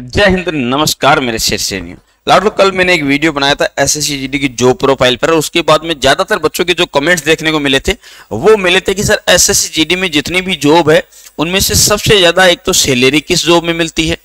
जय हिंद नमस्कार मेरे शेर से लाडो कल मैंने एक वीडियो बनाया था एस एस की जॉब प्रोफाइल पर उसके बाद में ज्यादातर बच्चों के जो कमेंट्स देखने को मिले थे वो मिले थे कि सर एस एस में जितनी भी जॉब है उनमें से सबसे ज्यादा एक तो सैलरी किस जॉब में मिलती है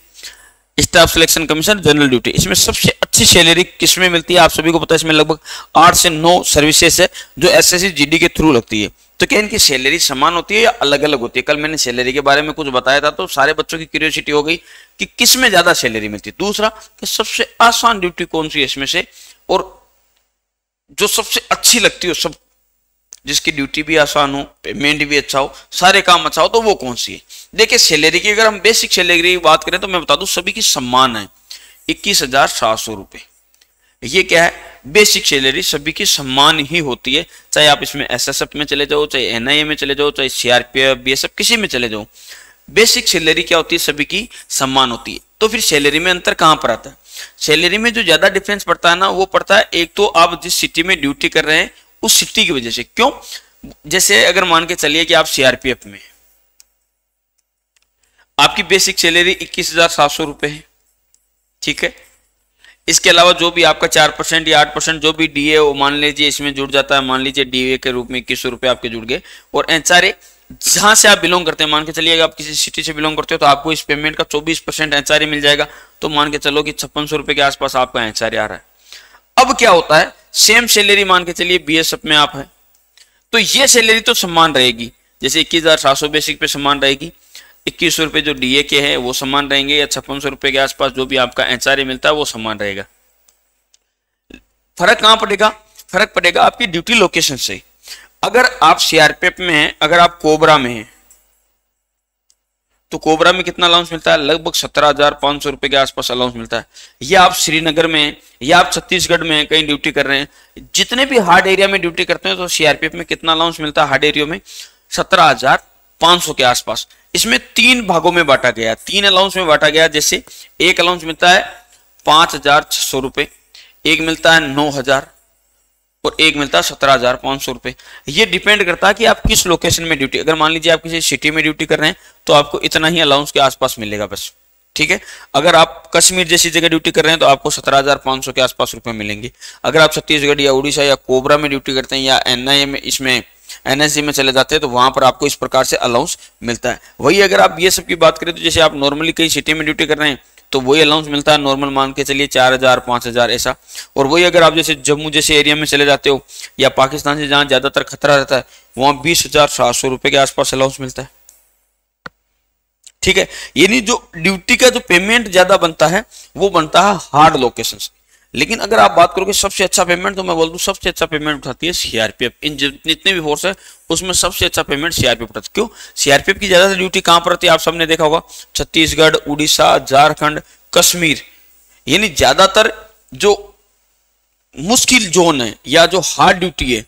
staff selection commission general duty इसमें सबसे अच्छी सैलरी किस में मिलती है आप सभी को पता है इसमें लगभग आठ से नौ सर्विसेस है जो एस एस के थ्रू लगती है तो क्या इनकी सैलरी समान होती है या अलग अलग होती है कल मैंने सैलरी के बारे में कुछ बताया था तो सारे बच्चों की क्यूरियोसिटी हो गई कि किस में ज्यादा सैलरी मिलती है दूसरा कि सबसे आसान ड्यूटी कौन सी है इसमें से और जो सबसे अच्छी लगती हो सब जिसकी ड्यूटी भी आसान हो पेमेंट भी अच्छा हो सारे काम अच्छा हो तो वो कौन सी है देखिए सैलरी की अगर हम बेसिक सैलरी की बात करें तो मैं बता दूं सभी की सम्मान है इक्कीस हजार सात सौ रुपए ये क्या है बेसिक सैलरी सभी की सम्मान ही होती है चाहे आप इसमें एसएसएफ में चले जाओ चाहे एनआईए में चले जाओ चाहे सीआरपीएफ बीएसएफ किसी में चले जाओ बेसिक सैलरी क्या होती है सभी की सम्मान होती है तो फिर सैलरी में अंतर कहां पर आता है सैलरी में जो ज्यादा डिफरेंस पड़ता है ना वो पड़ता है एक तो आप जिस सिटी में ड्यूटी कर रहे हैं उस सिटी की वजह से क्यों जैसे अगर मान के चलिए कि आप सीआरपीएफ में आपकी बेसिक सैलरी इक्कीस हजार सात सौ रुपए है ठीक है इसके अलावा जो भी आपका चार परसेंट या आठ परसेंट जो भी डीए मान लीजिए इसमें जुड़ जाता है मान लीजिए डीए के रूप में इक्कीस रुपए आपके जुड़ गए और सारे जहां से आप बिलोंग करते हैं मान के चलिए आप किसी सिटी से बिलोंग करते हो तो आपको इस पेमेंट का चौबीस परसेंट एचआरए मिल जाएगा तो मान के चलो कि छप्पन सौ रुपए के आसपास आपका एचआरए आ रहा है अब क्या होता है सेम सैलरी मान के चलिए एफ में आप है तो ये सैलरी तो सम्मान रहेगी जैसे इक्कीस हजार सात सौ बेसिक पे सम्मान रहेगी इक्कीस सौ रुपये जो डीए के हैं वो समान रहेंगे या छप्पन सौ रुपये के आसपास जो भी आपका एच मिलता है वो समान रहेगा फर्क कहाँ पड़ेगा फर्क पड़ेगा आपकी ड्यूटी लोकेशन से अगर आप सीआरपीएफ में हैं अगर आप कोबरा में हैं तो कोबरा में कितना अलाउंस मिलता है लगभग सत्रह हजार पांच सौ रुपए के आसपास अलाउंस मिलता है या आप श्रीनगर में या आप छत्तीसगढ़ में कहीं ड्यूटी कर रहे हैं जितने भी हार्ड एरिया में ड्यूटी करते हैं तो सीआरपीएफ में कितना अलाउंस मिलता है हार्ड एरिया में सत्रह हजार 500 के आसपास इसमें तीन भागों में बांटा गया तीन अलाउंस में बांटा गया जैसे एक अलाउंस मिलता है पांच हजार छह सौ रुपए एक मिलता है नौ हजार और एक मिलता है सत्रह हजार पांच सौ रुपए यह डिपेंड करता है कि आप किस लोकेशन में ड्यूटी अगर मान लीजिए आप किसी सिटी में ड्यूटी कर रहे हैं तो आपको इतना ही अलाउंस के आसपास मिलेगा बस ठीक है अगर आप कश्मीर जैसी जगह ड्यूटी कर रहे हैं तो आपको सत्रह हजार पांच सौ के आसपास रुपए मिलेंगे अगर आप छत्तीसगढ़ या उड़ीसा या कोबरा में ड्यूटी करते हैं या एनआईए में इसमें एनएसजी में चले जाते हैं तो वहां पर आपको इस प्रकार से अलाउंस मिलता है वही अगर आप ये सब की बात करें तो जैसे आप नॉर्मली कहीं सिटी में ड्यूटी कर रहे हैं तो वही अलाउंस मिलता है नॉर्मल मान के चलिए चार हजार पांच हजार ऐसा और वही अगर आप जैसे जम्मू जैसे एरिया में चले जाते हो या पाकिस्तान से जहां ज्यादातर खतरा रहता है वहां बीस हजार सात सौ रुपए के आसपास अलाउंस मिलता है ठीक है यानी जो ड्यूटी का जो पेमेंट ज्यादा बनता है वो बनता है हार्ड लोकेशन से लेकिन अगर आप बात करोगे सबसे अच्छा पेमेंट तो मैं बोल दू सबसे अच्छा पेमेंट उठाती है सीआरपीएफ इन जितने भी फोर्स है उसमें सबसे अच्छा पेमेंट सीआरपीएफ उठाती क्यों सीआरपीएफ की ज्यादातर ड्यूटी कहां पर है आप सबने देखा होगा छत्तीसगढ़ उड़ीसा झारखंड कश्मीर यानी ज्यादातर जो मुश्किल जोन है या जो हार्ड ड्यूटी है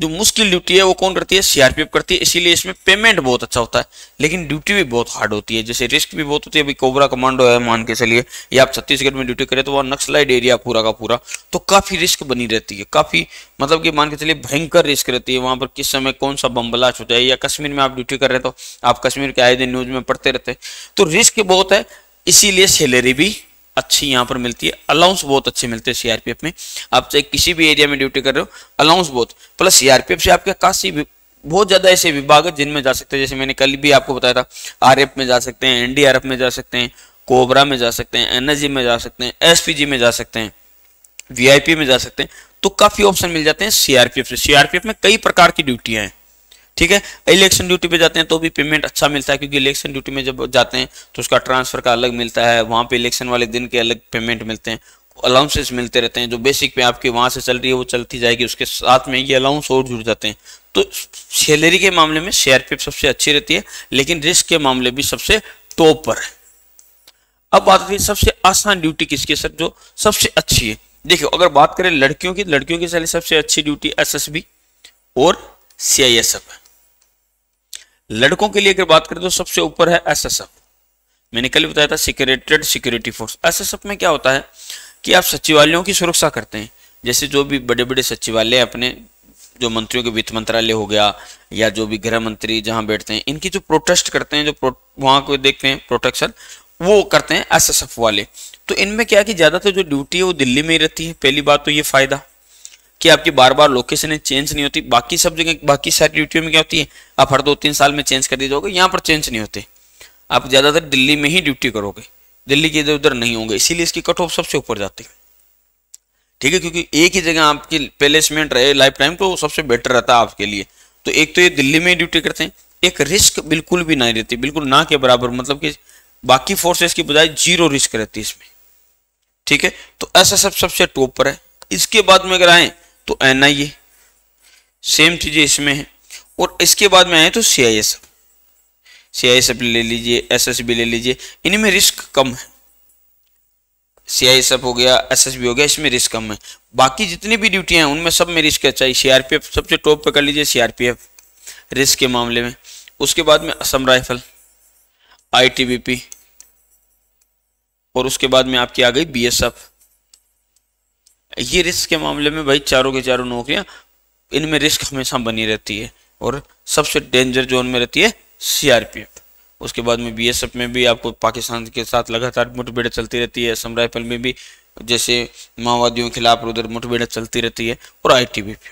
जो मुश्किल ड्यूटी है वो कौन करती है सीआरपीएफ करती है इसीलिए इसमें पेमेंट बहुत अच्छा होता है लेकिन ड्यूटी भी बहुत हार्ड होती है जैसे रिस्क भी बहुत होती है अभी कोबरा कमांडो है मान के चलिए या आप छत्तीसगढ़ में ड्यूटी करें तो वहाँ नक्सलाइड एरिया पूरा का पूरा तो काफी रिस्क बनी रहती है काफी मतलब कि मान के चलिए भयंकर रिस्क रहती है वहां पर किस समय कौन सा बम ब्लास्ट हो जाए या कश्मीर में आप ड्यूटी कर रहे हैं तो आप कश्मीर के आए दिन न्यूज में पढ़ते रहते हैं तो रिस्क बहुत है इसीलिए सैलरी भी अच्छी यहाँ पर मिलती है अलाउंस बहुत अच्छे मिलते हैं सीआरपीएफ में आप चाहे किसी भी एरिया में ड्यूटी कर रहे हो अलाउंस बहुत प्लस सीआरपीएफ से आपके काफी बहुत ज्यादा ऐसे विभाग है जिनमें जा सकते हैं जैसे मैंने कल भी आपको बताया था आरएफ में जा सकते हैं एनडीआरएफ में जा सकते हैं कोबरा में जा सकते हैं एनएसजी में जा सकते हैं एसपीजी में जा सकते हैं वीआईपी में जा सकते हैं तो काफी ऑप्शन मिल जाते हैं सीआरपीएफ से सीआरपीएफ में कई प्रकार की ड्यूटियां हैं ठीक है इलेक्शन ड्यूटी पे जाते हैं तो भी पेमेंट अच्छा मिलता है क्योंकि इलेक्शन ड्यूटी में जब जाते हैं तो उसका ट्रांसफर का अलग मिलता है वहां पे इलेक्शन वाले दिन के अलग पेमेंट मिलते हैं अलाउंसेस मिलते रहते हैं जो बेसिक पे आपके वहां से चल रही है वो चलती जाएगी उसके साथ में ये अलाउंस और जुड़ जाते हैं तो सैलरी के मामले में पे सबसे अच्छी रहती है लेकिन रिस्क के मामले भी सबसे टॉप पर है अब बात है सबसे आसान ड्यूटी किसकी सर जो सबसे अच्छी है देखियो अगर बात करें लड़कियों की लड़कियों की सैलरी सबसे अच्छी ड्यूटी एसएसबी और सीआईएसएफ है लड़कों के लिए अगर बात करें तो सबसे ऊपर है एसएसएफ मैंने कल बताया था सिक्योरेटेड सिक्योरिटी फोर्स एसएसएफ में क्या होता है कि आप सचिवालयों की सुरक्षा करते हैं जैसे जो भी बड़े बड़े सचिवालय अपने जो मंत्रियों के वित्त मंत्रालय हो गया या जो भी गृह मंत्री जहां बैठते हैं इनकी जो प्रोटेस्ट करते हैं जो वहां को देखते हैं प्रोटेक्शन वो करते हैं एसएसएफ वाले तो इनमें क्या है कि ज्यादातर जो ड्यूटी है वो दिल्ली में ही रहती है पहली बात तो ये फायदा कि आपकी बार बार लोकेशन चेंज नहीं होती बाकी सब जगह बाकी सारी ड्यूटियों में क्या होती है आप हर दो तीन साल में चेंज कर दी जाओगे यहाँ पर चेंज नहीं होते आप ज़्यादातर दिल्ली में ही ड्यूटी करोगे दिल्ली के इधर उधर नहीं होंगे इसीलिए इसकी कट ऑफ सबसे ऊपर जाती है ठीक है क्योंकि एक ही जगह आपकी प्लेसमेंट रहे लाइफ टाइम तो सबसे बेटर रहता है आपके लिए तो एक तो ये दिल्ली में ड्यूटी करते हैं एक रिस्क बिल्कुल भी नहीं रहती बिल्कुल ना के बराबर मतलब कि बाकी फोर्सेस की बजाय जीरो रिस्क रहती है इसमें ठीक है तो ऐसा सब सबसे टॉप पर है इसके बाद में अगर आए तो एन आई ए सेम चीज़ें इसमें हैं और इसके बाद में आए तो C I S C I S F ले लीजिए एस एस बी ले लीजिए इनमें रिस्क कम है सी आई एस एफ हो गया एस एस बी हो गया इसमें रिस्क कम है बाकी जितनी भी ड्यूटियाँ हैं उनमें सब में रिस्क है सी आर पी एफ सबसे टॉप पे कर लीजिए C R P F risk के मामले में उसके बाद में Assam rifle I T B P और उसके बाद में आपकी आ गई बी एस एफ ये रिस्क के मामले में भाई चारों के चारों नौकरियां इनमें रिस्क हमेशा बनी रहती है और सबसे डेंजर जोन में रहती है सीआरपीएफ उसके बाद में बीएसएफ में भी आपको पाकिस्तान के साथ लगातार मुठभेड़ चलती रहती है असम राइफल में भी जैसे माओवादियों के खिलाफ उधर मुठभेड़ चलती रहती है और आई में भी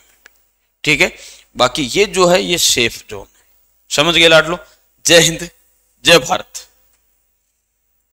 ठीक है बाकी ये जो है ये सेफ जोन है समझ गए लाट लो जय हिंद जय भारत